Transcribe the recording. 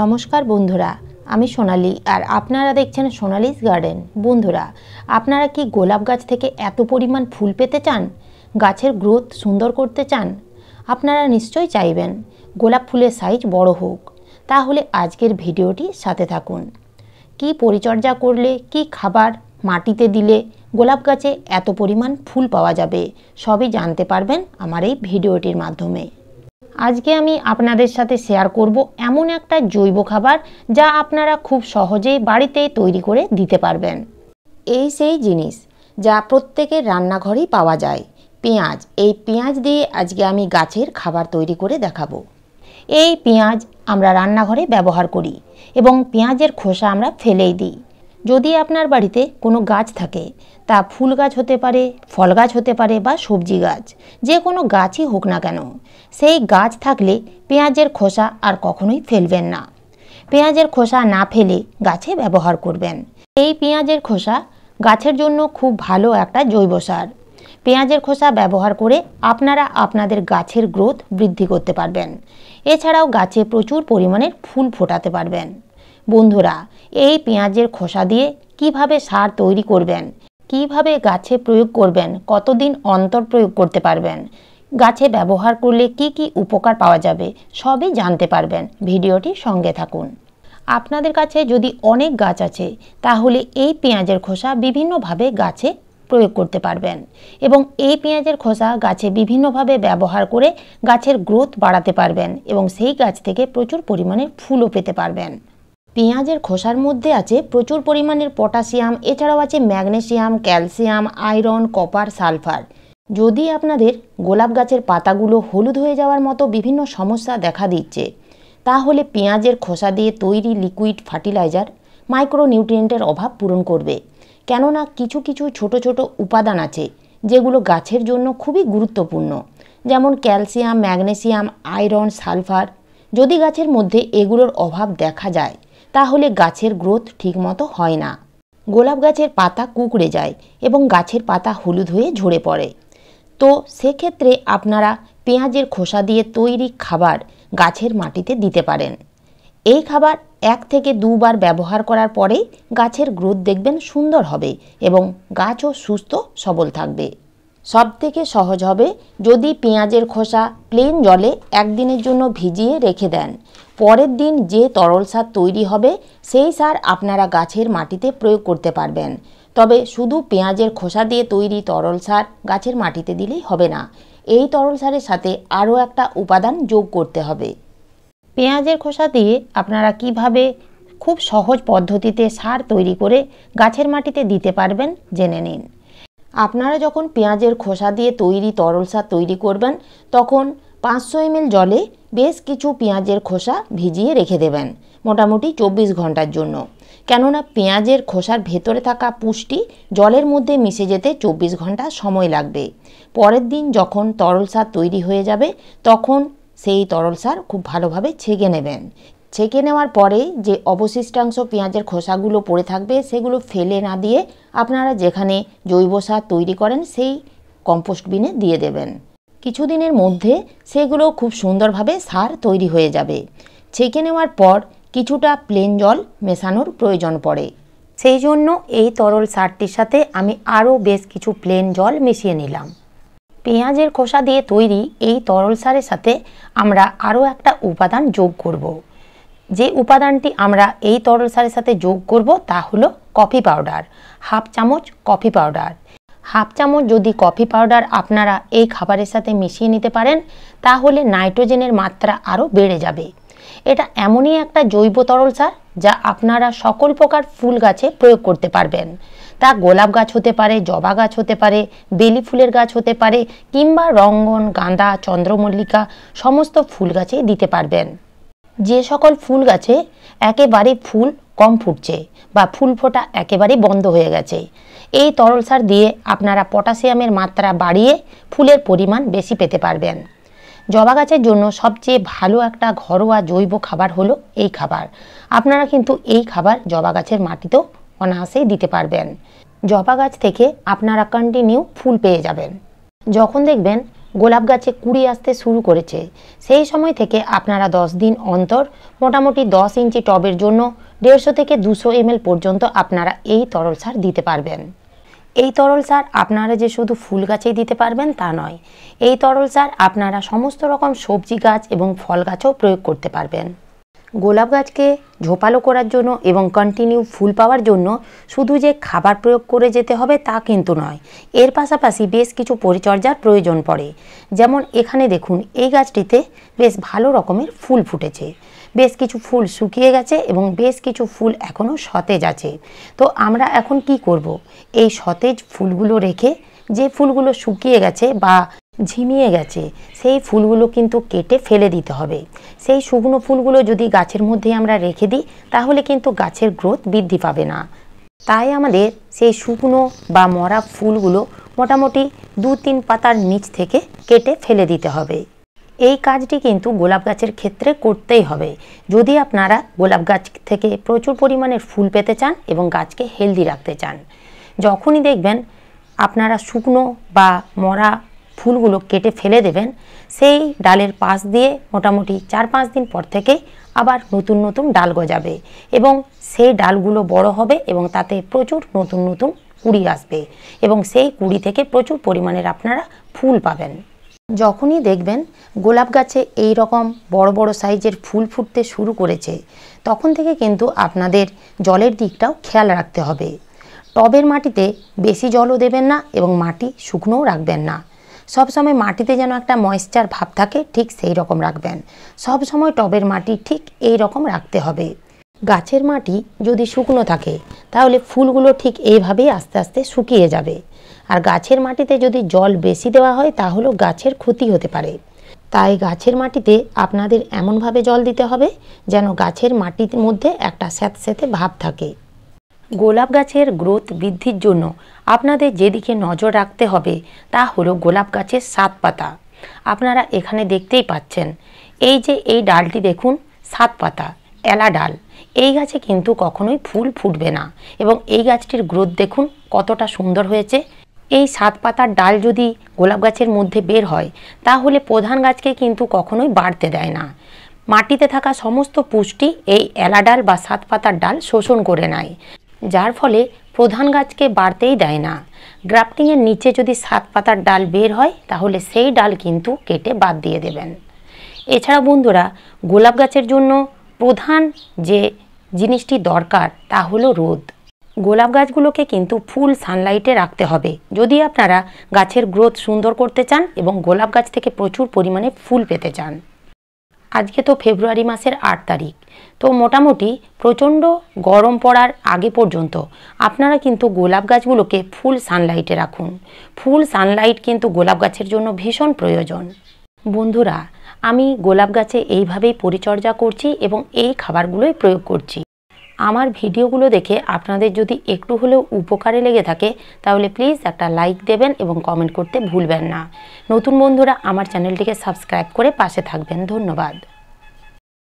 নমস্কার বন্ধুরা আমি সোনালি আর আপনারা দেখছেন সোনালিস গার্ডেন বন্ধুরা আপনারা কি গোলাপ গাছ থেকে এত পরিমাণ ফুল পেতে চান গাছের গ্রোথ সুন্দর করতে চান আপনারা নিশ্চয়ই চাইবেন গোলাপ ফুলের সাইজ বড় হোক তাহলে আজকের ভিডিওটি সাথে থাকুন কি পরিচর্যা করলে কি খাবার মাটিতে দিলে গোলাপ গাছে এত পরিমাণ ফুল পাওয়া যাবে সবই জানতে পারবেন আমার এই ভিডিওটির মাধ্যমে আজকে আমি আপনাদের সাথে শেয়ার করব এমন একটা জৈব খাবার যা আপনারা খুব সহজেই বাড়িতেই তৈরি করে দিতে পারবেন এই সেই জিনিস যা প্রত্যেকের রান্নাঘরেই পাওয়া যায় পেঁয়াজ এই পেঁয়াজ দিয়ে আজকে আমি গাছের খাবার তৈরি করে দেখাবো এই পেঁয়াজ আমরা রান্নাঘরে ব্যবহার করি এবং পেঁয়াজের খোসা আমরা ফেলেই দিই যদি আপনার বাড়িতে কোনো গাছ থাকে তা ফুল গাছ হতে পারে ফল গাছ হতে পারে বা সবজি গাছ যে কোনো গাছই হোক না কেন সেই গাছ থাকলে পেঁয়াজের খোসা আর কখনোই ফেলবেন না পেঁয়াজের খোসা না ফেলে গাছে ব্যবহার করবেন এই পেঁয়াজের খোসা গাছের জন্য খুব ভালো একটা জৈব সার পেঁয়াজের খোসা ব্যবহার করে আপনারা আপনাদের গাছের গ্রোথ বৃদ্ধি করতে পারবেন এছাড়াও গাছে প্রচুর পরিমাণের ফুল ফোটাতে পারবেন বন্ধুরা এই পেঁয়াজের খোসা দিয়ে কিভাবে সার তৈরি করবেন কিভাবে গাছে প্রয়োগ করবেন কতদিন অন্তর প্রয়োগ করতে পারবেন গাছে ব্যবহার করলে কি কি উপকার পাওয়া যাবে সবই জানতে পারবেন ভিডিওটি সঙ্গে থাকুন আপনাদের কাছে যদি অনেক গাছ আছে তাহলে এই পেঁয়াজের খোসা বিভিন্নভাবে গাছে প্রয়োগ করতে পারবেন এবং এই পেঁয়াজের খোসা গাছে বিভিন্নভাবে ব্যবহার করে গাছের গ্রোথ বাড়াতে পারবেন এবং সেই গাছ থেকে প্রচুর পরিমাণে ফুলও পেতে পারবেন পেঁয়াজের খোসার মধ্যে আছে প্রচুর পরিমাণের পটাশিয়াম এছাড়াও আছে magnesium calcium iron copper sulphur যদি আপনাদের গোলাপ গাছের পাতাগুলো হলুদ হয়ে যাওয়ার মতো বিভিন্ন সমস্যা দেখা দিচ্ছে তাহলে পেঁয়াজের খোসা দিয়ে তৈরি লিকুইড ফার্টিলাইজার মাইক্রোনিউট্রিয়েন্টের অভাব পূরণ করবে কেননা কিছু কিছু ছোট ছোট উপাদান আছে যেগুলো গাছের জন্য খুবই গুরুত্বপূর্ণ যেমন ক্যালসিয়াম ম্যাগনেসিয়াম আয়রন সালফার যদি গাছের মধ্যে এগুলোর অভাব দেখা যায় তাহলে গাছের গ্রোথ ঠিকমতো হয় না গোলাপ গাছের পাতা কুকড়ে যায় এবং গাছের পাতা হলুদ হয়ে ঝরে পড়ে তো সেক্ষেত্রে আপনারা পেঁয়াজের খোসা দিয়ে তৈরি খাবার গাছের মাটিতে দিতে পারেন এই খাবার এক থেকে দুবার ব্যবহার করার পরেই গাছের গ্রোথ দেখবেন সুন্দর হবে এবং গাছও সুস্থ সবল থাকবে সবথেকে সহজ হবে যদি পেঁয়াজের খোসা প্লেন জলে একদিনের জন্য ভিজিয়ে রেখে দেন পরের দিন যে তরল সার তৈরি হবে সেই সার আপনারা গাছের মাটিতে প্রয়োগ করতে পারবেন তবে শুধু পেঁয়াজের খোসা দিয়ে তৈরি তরল সার গাছের মাটিতে দিলেই হবে না এই তরল সারের সাথে আরও একটা উপাদান যোগ করতে হবে পেঁয়াজের খোসা দিয়ে আপনারা কিভাবে খুব সহজ পদ্ধতিতে সার তৈরি করে গাছের মাটিতে দিতে পারবেন জেনে নিন আপনারা যখন পেঁয়াজের খোসা দিয়ে তৈরি তরল সার তৈরি করবেন তখন পাঁচশো এমএল জলে বেশ কিছু পেঁয়াজের খোসা ভিজিয়ে রেখে দেবেন মোটামুটি চব্বিশ ঘন্টার জন্য কেননা পেঁয়াজের খোসার ভেতরে থাকা পুষ্টি জলের মধ্যে মিশে যেতে চব্বিশ ঘন্টা সময় লাগবে পরের দিন যখন তরল সার তৈরি হয়ে যাবে তখন সেই তরল সার খুব ভালোভাবে ছেঁকে নেবেন ছেঁকে নেওয়ার পরে যে অবশিষ্টাংশ পেঁয়াজের খোসাগুলো পড়ে থাকবে সেগুলো ফেলে না দিয়ে আপনারা যেখানে জৈব সার তৈরি করেন সেই কম্পোস্ট বিনে দিয়ে দেবেন কিছুদিনের মধ্যে সেগুলো খুব সুন্দরভাবে সার তৈরি হয়ে যাবে ছেঁকে নেওয়ার পর কিছুটা প্লেন জল মেশানোর প্রয়োজন পড়ে সেই জন্য এই তরল সারটির সাথে আমি আরও বেশ কিছু প্লেন জল মিশিয়ে নিলাম পেঁয়াজের খোসা দিয়ে তৈরি এই তরল সারের সাথে আমরা আরও একটা উপাদান যোগ করবো যে উপাদানটি আমরা এই তরল সারের সাথে যোগ করব তা হলো কফি পাউডার হাফ চামচ কফি পাউডার হাফ চামচ যদি কফি পাউডার আপনারা এই খাবারের সাথে মিশিয়ে নিতে পারেন তাহলে নাইট্রোজেনের মাত্রা আরও বেড়ে যাবে এটা এমনই একটা জৈব তরল সার যা আপনারা সকল প্রকার ফুল গাছে প্রয়োগ করতে পারবেন তা গোলাপ গাছ হতে পারে জবা গাছ হতে পারে বেলি ফুলের গাছ হতে পারে কিংবা রঙ্গন গাঁদা চন্দ্রমল্লিকা সমস্ত ফুল গাছে দিতে পারবেন যে সকল ফুল গাছে একেবারে ফুল কম ফুটছে বা ফুল ফোটা একেবারেই বন্ধ হয়ে গেছে এই তরল সার দিয়ে আপনারা পটাশিয়ামের মাত্রা বাড়িয়ে ফুলের পরিমাণ বেশি পেতে পারবেন জবা গাছের জন্য সবচেয়ে ভালো একটা ঘরোয়া জৈব খাবার হলো এই খাবার আপনারা কিন্তু এই খাবার জবা গাছের মাটিতেও অনায়াসেই দিতে পারবেন জবা গাছ থেকে আপনারা কন্টিনিউ ফুল পেয়ে যাবেন যখন দেখবেন গোলাপ গাছে কুড়ি আসতে শুরু করেছে সেই সময় থেকে আপনারা দশ দিন অন্তর মোটামুটি দশ ইঞ্চি টবের জন্য দেড়শো থেকে দুশো এমএল পর্যন্ত আপনারা এই তরল সার দিতে পারবেন এই তরল সার আপনারা যে শুধু ফুল গাছেই দিতে পারবেন তা নয় এই তরল সার আপনারা সমস্ত রকম সবজি গাছ এবং ফল গাছও প্রয়োগ করতে পারবেন গোলাপ গাছকে ঝোপালো করার জন্য এবং কন্টিনিউ ফুল পাওয়ার জন্য শুধু যে খাবার প্রয়োগ করে যেতে হবে তা কিন্তু নয় এর পাশাপাশি বেশ কিছু পরিচর্যার প্রয়োজন পড়ে যেমন এখানে দেখুন এই গাছটিতে বেশ ভালো রকমের ফুল ফুটেছে বেশ কিছু ফুল শুকিয়ে গেছে এবং বেশ কিছু ফুল এখনও সতেজ আছে তো আমরা এখন কি করব। এই সতেজ ফুলগুলো রেখে যে ফুলগুলো শুকিয়ে গেছে বা ঝিমিয়ে গেছে সেই ফুলগুলো কিন্তু কেটে ফেলে দিতে হবে সেই শুকনো ফুলগুলো যদি গাছের মধ্যে আমরা রেখে দিই তাহলে কিন্তু গাছের গ্রোথ বৃদ্ধি পাবে না তাই আমাদের সেই শুকনো বা মরা ফুলগুলো মোটামুটি দু তিন পাতার নিচ থেকে কেটে ফেলে দিতে হবে এই কাজটি কিন্তু গোলাপ গাছের ক্ষেত্রে করতেই হবে যদি আপনারা গোলাপ গাছ থেকে প্রচুর পরিমাণের ফুল পেতে চান এবং গাছকে হেলদি রাখতে চান যখনই দেখবেন আপনারা শুকনো বা মরা ফুলগুলো কেটে ফেলে দেবেন সেই ডালের পাশ দিয়ে মোটামুটি চার পাঁচ দিন পর থেকে আবার নতুন নতুন ডাল গজাবে এবং সেই ডালগুলো বড় হবে এবং তাতে প্রচুর নতুন নতুন কুড়ি আসবে এবং সেই কুড়ি থেকে প্রচুর পরিমাণের আপনারা ফুল পাবেন যখনই দেখবেন গোলাপ গাছে এই রকম বড় বড় সাইজের ফুল ফুটতে শুরু করেছে তখন থেকে কিন্তু আপনাদের জলের দিকটাও খেয়াল রাখতে হবে টবের মাটিতে বেশি জলও দেবেন না এবং মাটি শুকনোও রাখবেন না সবসময় মাটিতে যেন একটা ময়েশ্চার ভাব থাকে ঠিক সেই রকম রাখবেন সবসময় টবের মাটি ঠিক এই রকম রাখতে হবে গাছের মাটি যদি শুকনো থাকে তাহলে ফুলগুলো ঠিক এইভাবেই আস্তে আস্তে শুকিয়ে যাবে আর গাছের মাটিতে যদি জল বেশি দেওয়া হয় তাহলেও গাছের ক্ষতি হতে পারে তাই গাছের মাটিতে আপনাদের এমনভাবে জল দিতে হবে যেন গাছের মাটির মধ্যে একটা স্যাঁতস্যাঁতে ভাব থাকে গোলাপ গাছের গ্রোথ বৃদ্ধির জন্য আপনাদের যেদিকে নজর রাখতে হবে তা হলো গোলাপ গাছের সাত পাতা আপনারা এখানে দেখতেই পাচ্ছেন এই যে এই ডালটি দেখুন সাত পাতা এলা ডাল এই গাছে কিন্তু কখনোই ফুল ফুটবে না এবং এই গাছটির গ্রোথ দেখুন কতটা সুন্দর হয়েছে এই সাত পাতার ডাল যদি গোলাপ গাছের মধ্যে বের হয় তাহলে প্রধান গাছকে কিন্তু কখনোই বাড়তে দেয় না মাটিতে থাকা সমস্ত পুষ্টি এই এলা ডাল বা সাত পাতার ডাল শোষণ করে নেয় যার ফলে প্রধান গাছকে বাড়তেই দেয় না গ্রাফটিংয়ের নিচে যদি সাত পাতার ডাল বের হয় তাহলে সেই ডাল কিন্তু কেটে বাদ দিয়ে দেবেন এছাড়া বন্ধুরা গোলাপ গাছের জন্য প্রধান যে জিনিসটি দরকার তা হলো রোদ গোলাপ গাছগুলোকে কিন্তু ফুল সানলাইটে রাখতে হবে যদি আপনারা গাছের গ্রোথ সুন্দর করতে চান এবং গোলাপ গাছ থেকে প্রচুর পরিমাণে ফুল পেতে চান আজকে তো ফেব্রুয়ারি মাসের আট তারিখ তো মোটামুটি প্রচণ্ড গরম পড়ার আগে পর্যন্ত আপনারা কিন্তু গোলাপ গাছগুলোকে ফুল সানলাইটে রাখুন ফুল সানলাইট কিন্তু গোলাপ গাছের জন্য ভীষণ প্রয়োজন বন্ধুরা আমি গোলাপ গাছে এইভাবেই পরিচর্যা করছি এবং এই খাবারগুলোই প্রয়োগ করছি আমার ভিডিওগুলো দেখে আপনাদের যদি একটু হলেও উপকারে লেগে থাকে তাহলে প্লিজ একটা লাইক দেবেন এবং কমেন্ট করতে ভুলবেন না নতুন বন্ধুরা আমার চ্যানেলটিকে সাবস্ক্রাইব করে পাশে থাকবেন ধন্যবাদ